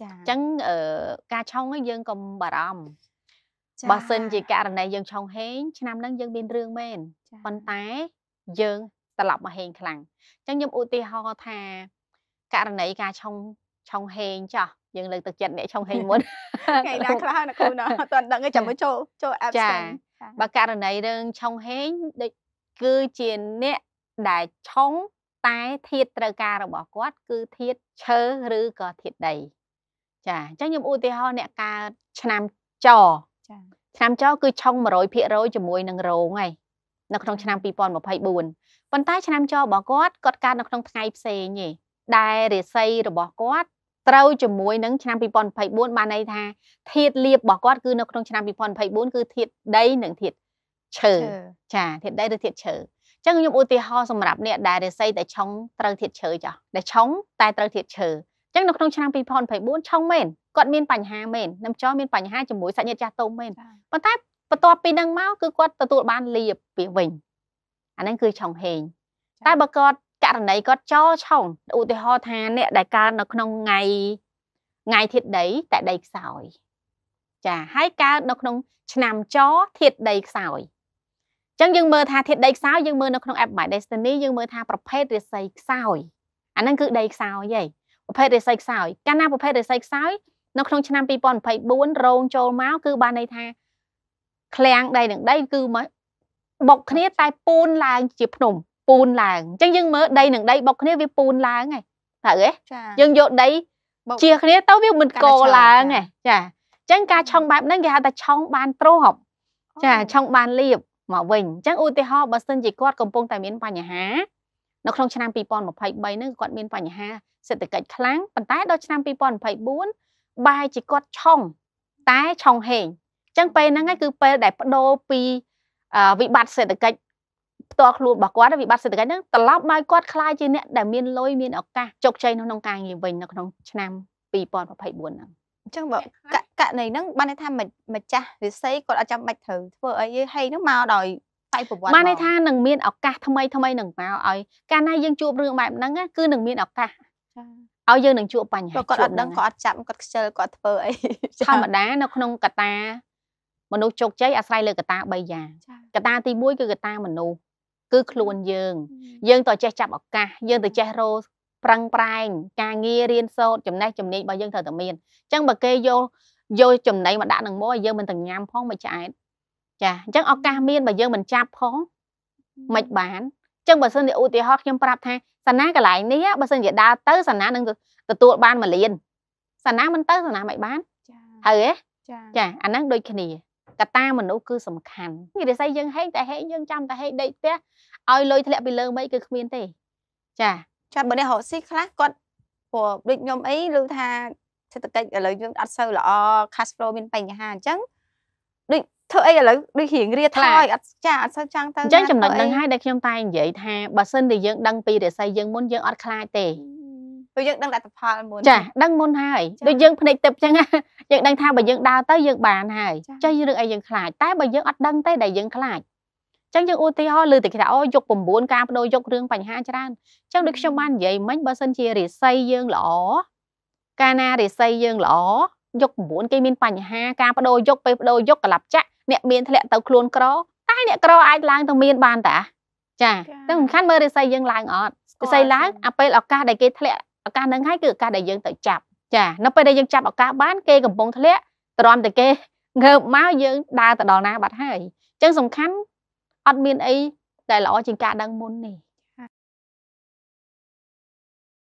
ចាអញ្ចឹងការឆុងយើងកុំបារម្ភបើសិនជាករណីយើងឆុងហេងឆ្នាំហ្នឹងយើងមានរឿងមែនប៉ុន្តែយើងត្រឡប់មកហេងខ្លាំងអញ្ចឹងខ្ញុំឧទាហរណ៍ថាករណីការឆុងឆុងហេងចាស់យើងលើកទឹកចិត្តអ្នកឆុងហេងមុនថ្ងៃណាខ្លះណាគ្រូណាអត់ទាន់ដឹងទេចាំមើលចូលចូល app ចាបើករណីរឿងឆុងហេងដូចគឺជាអ្នកដែលឆុងតែធាតត្រូវការរបស់គាត់គឺធាតឈើឬក៏ធាតដីចាអញ្ចឹងខ្ញុំឧទាហរណ៍អ្នកកើតឆ្នាំចចាឆ្នាំចគឺឆុង100%ជាមួយនឹងរោងហើយនៅក្នុងឆ្នាំ2024ប៉ុន្តែ ឆ្នាំចរបស់គាត់គាត់កើតនៅក្នុងថ្ងៃផ្សេងទេដែលរាសីរបស់គាត់ត្រូវជាមួយនឹងឆ្នាំ2024បានន័យថាធាតលៀបរបស់គាត់គឺនៅក្នុងឆ្នាំ2024គឺធាតដីនិងធាតឈើចាធាតដីឬធាតឈើអញ្ចឹងខ្ញុំឧទាហរណ៍សម្រាប់អ្នកដែលរាសីតែឆុងត្រូវធាតឈើចាដែលឆុងតែត្រូវធាតឈើចឹងនៅក្នុងឆ្នាំ2024ឆុងមែនគាត់មានបញ្ហាមែននឹងចោមានបញ្ហាជាមួយសាច់ញាតិចាស់ទុំមែនប៉ុន្តែបន្ទាប់ពីនឹងមកគឺគាត់ទទួលបានលៀបពីវិញអាហ្នឹងគឺឆុងហេងតែបើគាត់ករណីគាត់ចោឆុងឧទាហរណ៍ថាអ្នកដែលកើតនៅក្នុងថ្ងៃថ្ងៃធាតុដីតែដីខ្សោយចាហើយកើតនៅក្នុងឆ្នាំចធាតុដីខ្សោយអញ្ចឹងយើងមើលថាធាតុដីខ្សោយយើងមើលនៅក្នុង app My Destiny យើងមើលថាប្រភេទរាសីខ្សោយអាហ្នឹងគឺដីខ្សោយហីប្រភេទរិស័យខ្សោយកាលណាប្រភេទរិស័យខ្សោយនៅក្នុងឆ្នាំ2024រោងចូលមកគឺបានន័យថាឃ្លាំងដីនឹងដីគឺមកបុកគ្នាតែពូនឡើងជាភ្នំពូនឡើងអញ្ចឹងយើងមើលដី នឹងដីបុកគ្នាវាពូនឡើងហ៎ត្រូវទេយើងយកដីជាគ្នាទៅវាមិនកឡើងហ៎ចាអញ្ចឹងការឆុងបែបហ្នឹងគេហៅថាឆុងបានទ្រពចាឆុងបានលៀបមកវិញអញ្ចឹងឧទាហរណ៍បើសិនជាគាត់កំពុងតែមានបញ្ហានៅក្នុងឆ្នាំ2023នឹងគាត់មានបញ្ហាសេដ្ឋកិច្ចខ្លាំងប៉ុន្តែដល់ឆ្នាំ2024បែរជាគាត់ឆុងតែឆុងហេងអញ្ចឹងពេលហ្នឹងគឺពេលដែលបដូរពីវិបត្តិសេដ្ឋកិច្ចផ្ទាល់ខ្លួនរបស់គាត់វិបត្តិសេដ្ឋកិច្ចហ្នឹងត្រឡប់មកគាត់ខ្លាយជាអ្នកដែលមានលុយមានឱកាសជោគជ័យនៅក្នុងការងារវិញនៅក្នុងឆ្នាំ2024ហ្នឹងអញ្ចឹងបើកណីហ្នឹងបានន័យថាម្ចាស់វិស័យគាត់អត់ចាំបាច់ត្រូវធ្វើអីហីហ្នឹងមកដោយបប្រវត្តិបានន័យថានឹងមានឱកាសថ្មីថ្មីនឹងមកឲ្យកាលណាយើងជួបរឿងបែបហ្នឹងគឺនឹងមានឱកាសឲ្យយើងនឹងជួបបញ្ហាគាត់អត់ដឹងគាត់អត់ចាប់គាត់ខ្ជិលគាត់ធ្វើអីធម្មតានៅក្នុងកតាមនុស្សជោគជ័យអាស្រ័យលើកតា3យ៉ាងកតាទី1គឺកតាមនុស្សគឺខ្លួនយើង យើងត្រូវចេះចាប់ឱកាសយើងត្រូវចេះរោប្រឹងប្រែងការងាររៀនសូត្រចំណេះចំណេញរបស់យើងត្រូវតែមានអញ្ចឹងបើគេយកយកចំណេញមកដាក់នឹងមកឲ្យយើងមិនទាំងញ៉ាំផងមិនឆ្អែតចាអញ្ចឹងឱកាសមានបើយើងមិនចាប់ផងមិនបានអញ្ចឹងបើសិនជាឧទាហរណ៍ខ្ញុំប្រាប់ថាសាណាកន្លែងនេះបើសិនជាដើរទៅសាណានឹងទទួលបានមួយលានសាណាមិនទៅសាណាមិនបានចាហើយហ៎ចាអាហ្នឹងដូចគ្នាកតាមនុស្សគឺសំខាន់និរិស័យយើងហេងតែហេងយើងចាំតែហេងដេកផ្ទះឲ្យលុយធ្លាក់ពីលើមិនគឺគ្មានទេចាចាំបើនេះរកស៊ីខ្លះគាត់ព្រោះដូចខ្ញុំអីឮថាសេដ្ឋកិច្ចឥឡូវយើងអត់សូវល្អ cash flow មានបញ្ហាអញ្ចឹងដូចធ្វើអីឥឡូវដូចរៀងរាថយអត់ចាអត់សូវចង់ទៅអញ្ចឹងចំណុចហ្នឹងហើយដែលខ្ញុំតែនិយាយថាបើសិនតែយើងដឹងពីរាសីយើងមុនយើងអត់ខ្លាចទេព្រោះយើងដឹងលទ្ធផលមុនចាដឹងមុនហើយដូចយើងភ្នែកទឹកអញ្ចឹងយើងដឹងថាបើយើងដើរទៅយើងបានហើយចេះរឿងអីយើងខ្លាចតែបើយើងអត់ដឹងទេដែលយើងខ្លាចចឹងយើងឧទាហរណ៍លើតែគេថាអូយក9ការបដូរយករឿងបញ្ហាច្រើនចឹងដូចខ្ញុំបាននិយាយមិញបើសិនជារិស័យយើងល្អកាលណារិស័យយើងល្អយក9គេមានបញ្ហាការបដូរយកពេលបដូរយកកលាប់ចាក់អ្នកមានធ្លាក់ទៅខ្លួនក្រតែអ្នកក្រអាចឡើងទៅមាន បានតា ចាតែសំខាន់មើលរិស័យយើងឡើងអត់រិស័យឡើងអាពេលឱកាសដែលគេធ្លាក់ឱកាសហ្នឹងហើយគឺឱកាសដែលយើងទៅចាប់ចានៅពេលដែលយើងចាប់ឱកាសបានគេកំពុងធ្លាក់ទ្រាំតែគេងើបមកយើងដើរទៅដល់ណាបាត់ហើយអញ្ចឹងសំខាន់អត់មានអីដែលល្អជាងការដឹងមុននេះ